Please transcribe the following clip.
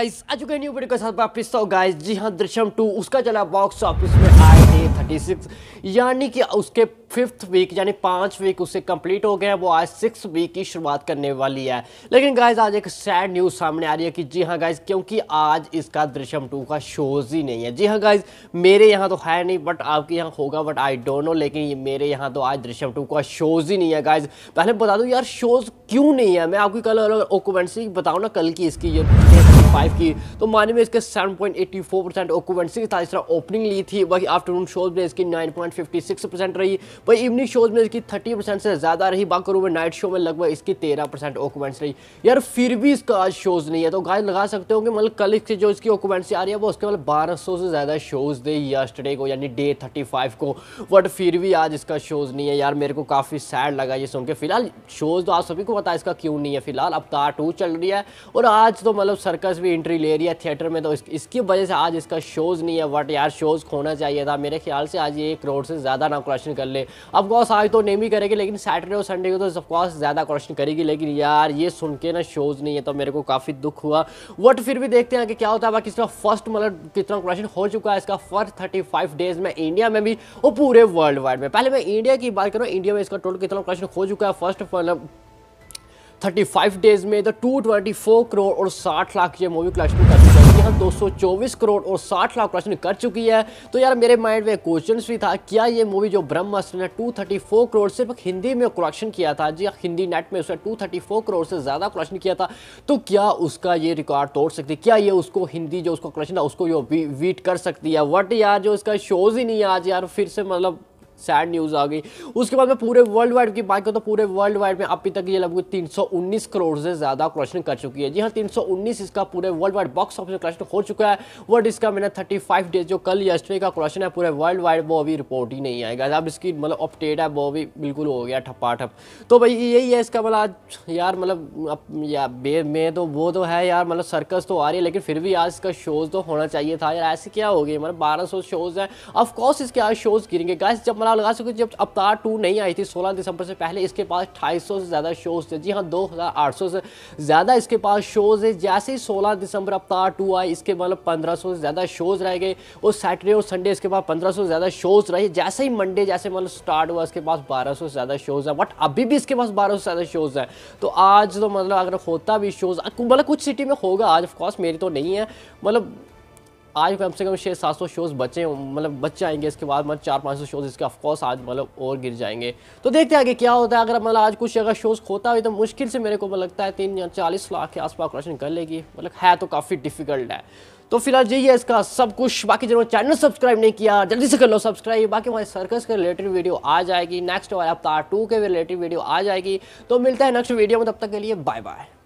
आज के new video के साथ वापस तो गाइस जी हाँ दृश्यम टू उसका चला बॉक्स ऑफिस में आए थे थर्टी सिक्स यानी कि उसके फिफ्थ वीक यानी पाँच वीक उससे कंप्लीट हो गया है वो आज सिक्स वीक की शुरुआत करने वाली है लेकिन गाइज आज एक सैड न्यूज़ सामने आ रही है कि जी हाँ गाइज क्योंकि आज इसका दृश्यम टू का शोज़ ही नहीं है जी हाँ गाइज मेरे यहाँ तो है नहीं बट आपके यहाँ होगा बट आई डोंट नो लेकिन मेरे यहाँ तो आज दृश्यम टू का शोज़ ही नहीं है गाइज पहले बता दूँ यार शोज़ क्यों नहीं है मैं आपकी कल और ओकुमेंसी बताऊँ ना कल की इसकी ये फाइव की तो माने में इसके seven point eighty four percent के था इस तरह ओपनिंग ली थी वही आफ्टरनून शोज में इसकी nine point fifty six percent रही वही इवनिंग शोज में इसकी थर्टी परसेंट से ज़्यादा रही बात करूँ मैं नाइट शो में लगभग इसकी तेरह परसेंट ऑक्यूपेंसी रही यार फिर भी इसका आज शोज़ नहीं है तो गाय लगा सकते हो कि मतलब कल इसकी जो इसकी ऑक्यूपेंसी आ रही है वो उसके मतलब बारह सौ से ज़्यादा शोज़ दे यस्टरडे को यानी डे थर्टी फाइव को बट फिर भी आज इसका शोज़ नहीं है यार मेरे को काफ़ी सैड लगा ये सुन के फिलहाल शोज़ तो आप सभी को पता है इसका क्यों नहीं है फिलहाल अब तार टू चल रही है और आज तो मतलब सर्कस वापस भी इंट्री ले रही है थिएटर में तो इस, इसकी वजह से आज इसका शोज़ नहीं है बट यार शोज़ खोना चाहिए था मेरे ख्याल से आज ये एक करोड़ से ज़्यादा ना क्वेश्चन कर ले अब कॉस आज तो नहीं भी करेगी लेकिन सैटरडे और संडे को तो अफकोर्स ज़्यादा क्वेश्चन करेगी लेकिन यार ये सुन के ना शोज़ नहीं है तो मेरे को काफ़ी दुख हुआ बट फिर भी देखते हैं कि क्या होता है बाकी इसका फर्स्ट मतलब कितना क्वेश्चन हो चुका है इसका फर्स्ट थर्टी डेज़ में इंडिया में भी और पूरे वर्ल्ड वाइड में पहले मैं इंडिया की बात करूँ इंडिया में इसका टोटल कितना क्वेश्चन हो चुका है फर्स्ट मतलब 35 डेज में तो 224 करोड़ और 60 लाख ये मूवी कलेक्शन कर चुकी है यहाँ सौ करोड़ और 60 लाख कलेक्शन कर चुकी है तो यार मेरे माइंड में क्वेश्चन भी था क्या ये मूवी जो ब्रह्मास्त्र ने 234 करोड़ सिर्फ हिंदी में कलेक्शन किया था जी हाँ, हिंदी नेट में उसने 234 करोड़ से ज़्यादा कलेक्शन किया था तो क्या उसका ये रिकॉर्ड तोड़ सकती क्या ये उसको हिंदी जो उसका कलेक्शन था उसको वीट कर सकती है वट यार जो इसका शोज़ ही नहीं आज यार फिर से मतलब सैड न्यूज़ आ गई उसके बाद में पूरे वर्ल्ड वाइड की बात करूँ तो पूरे वर्ल्ड वाइड में अभी तक ये लगभग 319 करोड़ से ज़्यादा क्वेश्चन कर चुकी है जी हाँ 319 इसका पूरे world wide box office question हो चुका है वर्ड इसका मैंने 35 डेज जो कल यस्टरडे का क्वेश्चन है पूरे वर्ल्ड वाइड वो अभी रिपोर्ट ही नहीं आएगा अब इसकी मतलब अपडेट है वो भी बिल्कुल हो गया ठप्पा ठप तो भाई यही है इसका मतलब आज यार मतलब में तो वो तो है यार मतलब सर्कस तो आ रही है लेकिन फिर भी आज इसका शोज़ तो होना चाहिए था यार ऐसे क्या हो गया मतलब बारह शोज़ है ऑफकोर्स इसके आज शोज़ गिरेंगे गाइस जब मतलब अंदाजा लगा सकते जब अवतार टू नहीं आई थी 16 दिसंबर से पहले इसके पास 250 से ज़्यादा शोज़ थे जी हाँ 2800 से ज़्यादा इसके पास शोज़ है जैसे ही 16 दिसंबर अवतार टू आई इसके मतलब 1500 से ज़्यादा शोज़ रह गए और सैटरडे और संडे इसके पास 1500 से ज़्यादा शोज़ रहे जैसे ही मंडे जैसे मतलब स्टार्ट हुआ इसके पास बारह से ज़्यादा शोज़ है बट अभी भी इसके पास बारह से ज़्यादा शोज़ है तो आज तो मतलब अगर होता भी शोज़ मतलब कुछ सिटी में होगा आज ऑफकोर्स मेरी तो नहीं है मतलब आज कम से कम छः सात सौ शोज़ बचे मतलब बच्चे आएंगे इसके बाद मतलब चार पाँच सौ शोज़ इसके ऑफकोर्स आज मतलब और गिर जाएंगे तो देखते हैं आगे क्या होता है अगर मतलब आज कुछ अगर शोज़ खोता हुई तो मुश्किल से मेरे को मतलब लगता है तीन या चालीस लाख के आसपास क्रॉसिंग कर लेगी मतलब है तो काफ़ी डिफिकल्ट है तो फिलहाल यही है इसका सब कुछ बाकी जरूर चैनल सब्सक्राइब नहीं किया जल्दी से कर लो सब्सक्राइब बाकी हमारे सर्कस के रिलेटेड वीडियो आ जाएगी नेक्स्ट हमारे अवतार टू के रिलेटेड वीडियो आ जाएगी तो मिलता है नेक्स्ट वीडियो में तब तक के लिए बाय बाय